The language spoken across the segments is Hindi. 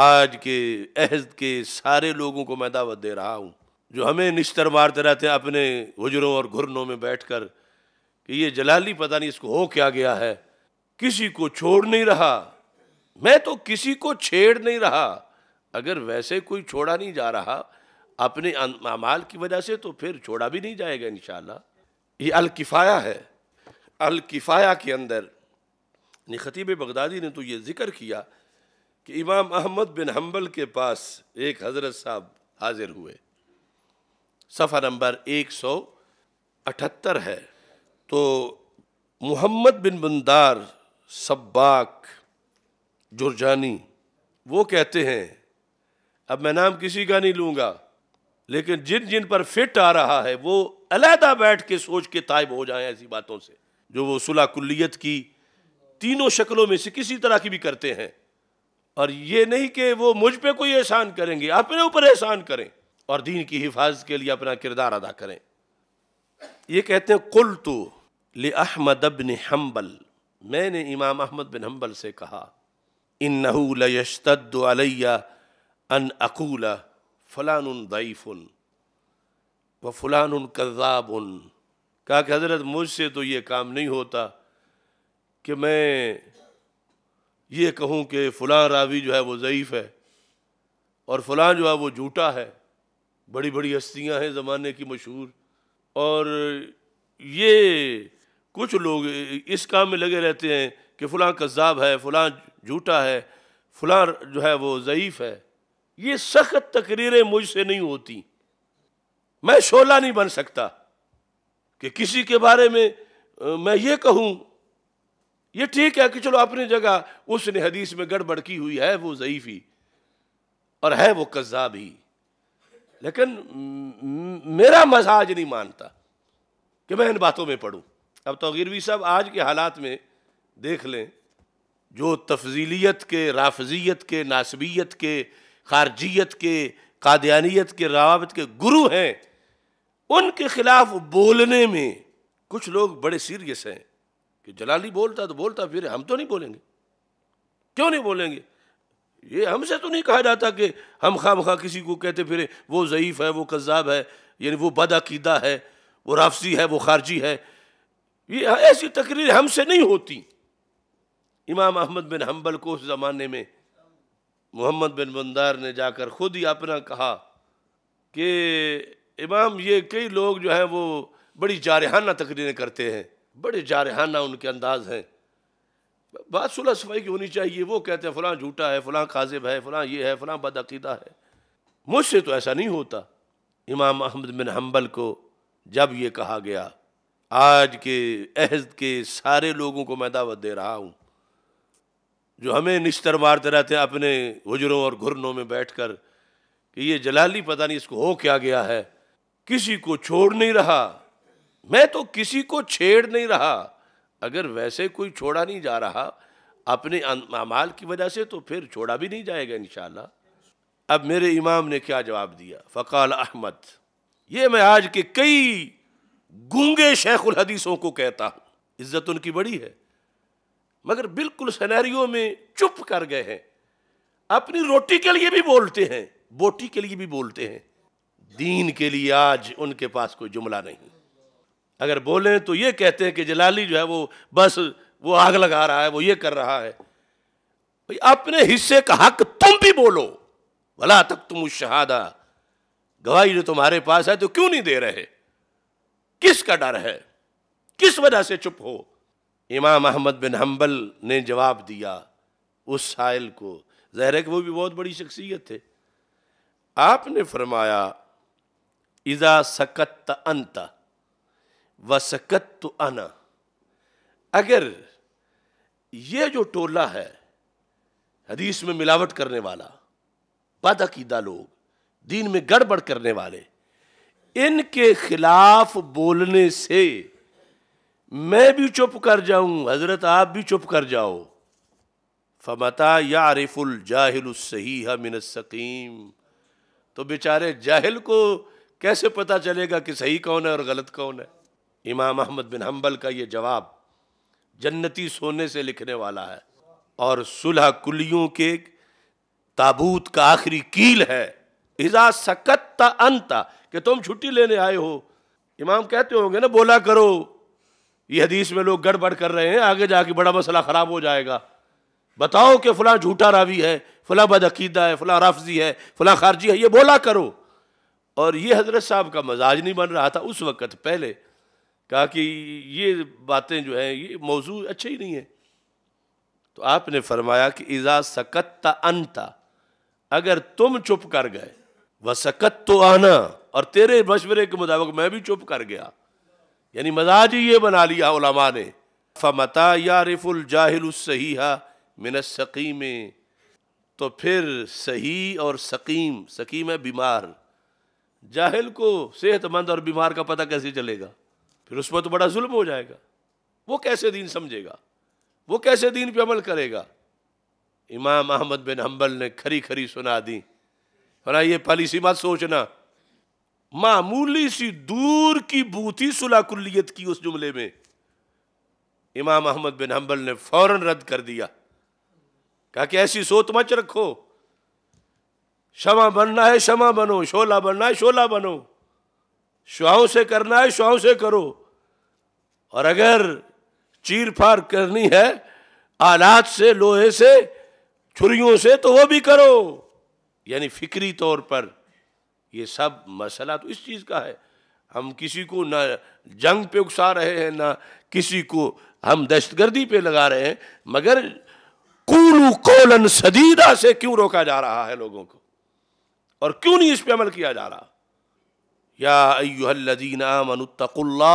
आज के अहद के सारे लोगों को मैं दावत दे रहा हूँ जो हमें निश्तर मारते रहते हैं अपने गुजरों और घुरनों में बैठ कर कि ये जलाली पता नहीं इसको हो क्या गया है किसी को छोड़ नहीं रहा मैं तो किसी को छेड़ नहीं रहा अगर वैसे कोई छोड़ा नहीं जा रहा अपने अमाल की वजह से तो फिर छोड़ा भी नहीं जाएगा इन ये अलकिफ़ाया है अलकिफ़ाया के अंदर खतीब बगदादी ने तो ये ज़िक्र किया कि इमाम अहमद बिन हम्बल के पास एक हज़रत साहब हाजिर हुए सफ़ा नंबर एक सौ अठहत्तर है तो मोहम्मद बिन बंदार सब्बाक जुर्जानी वो कहते हैं अब मैं नाम किसी का नहीं लूँगा लेकिन जिन जिन पर फिट आ रहा है वो अलहदा बैठ के सोच के तायब हो जाए ऐसी बातों से जो वो सुलह कुल्लियत की तीनों शक्लों में से किसी तरह की भी करते हैं और ये नहीं कि वो मुझ पे कोई एहसान करेंगे अपने ऊपर एहसान करें और दीन की हिफाजत के लिए अपना किरदार अदा करें ये कहते हैं कुल तो ले अहमद अबन हम्बल मैंने इमाम अहमद बिन हम्बल से कहा इन नहूलतद्दलैया अन अकूला फ़लान दईफ़ुन व फ़लान उन कहा कि हज़रत मुझसे तो ये काम नहीं होता कि मैं ये कहूँ कि फ़लाँ रावी जो है वो ज़यीफ़ है और फ़लाँ जो है वो झूठा है बड़ी बड़ी हस्तियाँ हैं ज़माने की मशहूर और ये कुछ लोग इस काम में लगे रहते हैं कि फ़लाँ कज़ाब है फ़लाँ झूठा है फ़लाँ जो है वो ज़यीफ़ है ये सख्त तकरीरें मुझसे नहीं होती मैं शोला नहीं बन सकता कि किसी के बारे में मैं ये कहूँ ये ठीक है कि चलो अपनी जगह उसने हदीस में गड़बड़ की हुई है वो ज़यीफ़ी और है वो कज्जाब ही लेकिन मेरा मजाज नहीं मानता कि मैं इन बातों में पढ़ूँ अब तो गिरवी साहब आज के हालात में देख लें जो तफजीलियत के राफजियत के नासबियत के खारजियत के कादियानियत के रवाबत के गुरु हैं उनके खिलाफ बोलने में कुछ लोग बड़े सीरियस हैं कि जलाली बोलता तो बोलता फिर हम तो नहीं बोलेंगे क्यों नहीं बोलेंगे ये हमसे तो नहीं कहा जाता कि हम खाम खा किसी को कहते फिरे वो ज़यीफ़ है वो कज़ाब है यानी वो बदाकीदा है वो राफसी है वो खारजी है ये ऐसी तकरीर हमसे नहीं होती इमाम अहमद बिन हम्बल को उस ज़माने में मोहम्मद बिन बंदार ने जाकर ख़ुद ही अपना कहा कि इमाम ये कई लोग जो हैं वो बड़ी जारहाना तकरीरें करते हैं बड़े जारहाना उनके अंदाज हैं बात सुलह सफाई की होनी चाहिए वो कहते हैं फलां झूठा है फलां काजिब है फलां ये है फलां बदअीदा है मुझसे तो ऐसा नहीं होता इमाम अहमद बिन हम्बल को जब ये कहा गया आज के अहद के सारे लोगों को मैं दावत दे रहा हूँ जो हमें निस्तर मारते रहते हैं अपने हजरों और घुरनों में बैठ कर कि ये जलाली पता नहीं इसको हो क्या गया है किसी को छोड़ नहीं रहा मैं तो किसी को छेड़ नहीं रहा अगर वैसे कोई छोड़ा नहीं जा रहा अपने अमाल की वजह से तो फिर छोड़ा भी नहीं जाएगा इन अब मेरे इमाम ने क्या जवाब दिया फ़काल अहमद ये मैं आज के कई गूंगे शेखुल हदीसों को कहता हूँ इज्जत उनकी बड़ी है मगर बिल्कुल सनेरियो में चुप कर गए हैं अपनी रोटी के लिए भी बोलते हैं बोटी के लिए भी बोलते हैं दीन के लिए आज उनके पास कोई जुमला नहीं अगर बोले तो ये कहते हैं कि जलाली जो है वो बस वो आग लगा रहा है वो ये कर रहा है भाई अपने हिस्से का हक तुम भी बोलो भला तक तुम उस शहादा गवाही जो तुम्हारे पास है तो क्यों नहीं दे रहे किसका डर है किस वजह से चुप हो इमाम अहमद बिन हम्बल ने जवाब दिया उस साइल को जहर के वो भी बहुत बड़ी शख्सियत थे आपने फरमाया इज़ा सकत अंता वसकत तो आना अगर ये जो टोला है हदीस में मिलावट करने वाला बदअकीदा लोग दीन में गड़बड़ करने वाले इनके खिलाफ बोलने से मैं भी चुप कर जाऊं हजरत आप भी चुप कर जाओ फमता आरिफुल जाहिल सही मिन सकीम तो बेचारे जाहिल को कैसे पता चलेगा कि सही कौन है और गलत कौन है इमाम अहमद बिन हम्बल का ये जवाब जन्नती सोने से लिखने वाला है और सुलह कुलियों के ताबूत का आखिरी कील है इजा सकत अंत कि तुम छुट्टी लेने आए हो इमाम कहते होंगे ना बोला करो ये हदीस में लोग गड़बड़ कर रहे हैं आगे जाके बड़ा मसला ख़राब हो जाएगा बताओ कि फला झूठा रावी है फला बदअकीदा है फला राफजी है फला खारजी है ये बोला करो और ये हजरत साहब का मजाज नहीं बन रहा था उस वक़्त पहले कहा कि ये बातें जो हैं ये मौजू अच्छे ही नहीं है तो आपने फरमाया कि इज़ा सकत अनता अगर तुम चुप कर गए वह सकत तो आना और तेरे मशवरे के मुताबिक मैं भी चुप कर गया यानी मजाज ही ये बना लिया उलमा ने फमता यारिफुल जाहिल सही मिन सकीमे तो फिर सही और सकीम सकीम है बीमार जाहिल को सेहतमंद और बीमार का पता कैसे चलेगा फिर उस पर तो बड़ा जुल्म हो जाएगा वो कैसे दीन समझेगा वो कैसे दीन पे अमल करेगा इमाम अहमद बिन हम्बल ने खरी खरी सुना दी बोला ये पॉलिसी मत सोचना मामूली सी दूर की बूथी कुल्लियत की उस जुमले में इमाम अहमद बिन हम्बल ने फौरन रद्द कर दिया कहा कि ऐसी सोच मच रखो शमा बनना है शमा बनो शोला बनना है शोला बनो शुआओं से करना है शुआओं से करो और अगर चीर फार करनी है आलात से लोहे से छुरियों से तो वो भी करो यानी फिक्री तौर पर ये सब मसला तो इस चीज़ का है हम किसी को ना जंग पे उकसा रहे हैं ना किसी को हम दहशतगर्दी पे लगा रहे हैं मगर कूलू कोलन सदीदा से क्यों रोका जा रहा है लोगों को और क्यों नहीं इस पर अमल किया जा रहा या अयुहल्लदीना मनुतकुल्ला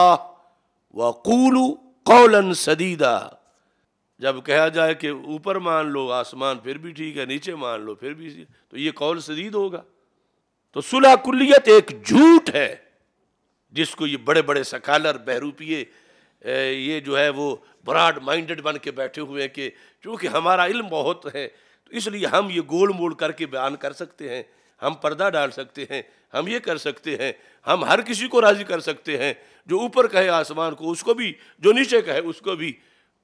वकूलू कौलन सदीदा जब कहा जाए कि ऊपर मान लो आसमान फिर भी ठीक है नीचे मान लो फिर भी तो ये कौल सदीद होगा तो सुलह कुल्लियत एक झूठ है जिसको ये बड़े बड़े सकालर बहरूपिए ये जो है वो ब्राड माइंडेड बन के बैठे हुए हैं कि चूँकि हमारा इल्म बहुत है तो इसलिए हम ये गोल मोल करके बयान कर सकते हैं हम पर्दा डाल सकते हैं हम ये कर सकते हैं हम हर किसी को राज़ी कर सकते हैं जो ऊपर कहे आसमान को उसको भी जो नीचे कहे उसको भी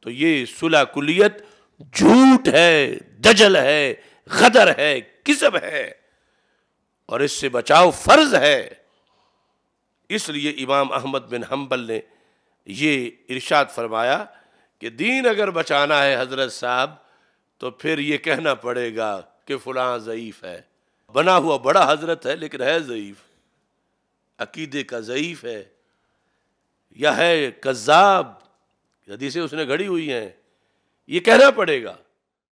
तो ये सुलह कुलियत झूठ है दजल है गदर है किसब है और इससे बचाव फ़र्ज है इसलिए इमाम अहमद बिन हम्बल ने ये इरशाद फरमाया कि दीन अगर बचाना है हज़रत साहब तो फिर ये कहना पड़ेगा कि फ़लाँ ज़यीफ़ है बना हुआ बड़ा हजरत है लेकिन है ज़ईफ़ अकीदे का ज़यीफ़ है या है कज़ाब से उसने घड़ी हुई हैं ये कहना पड़ेगा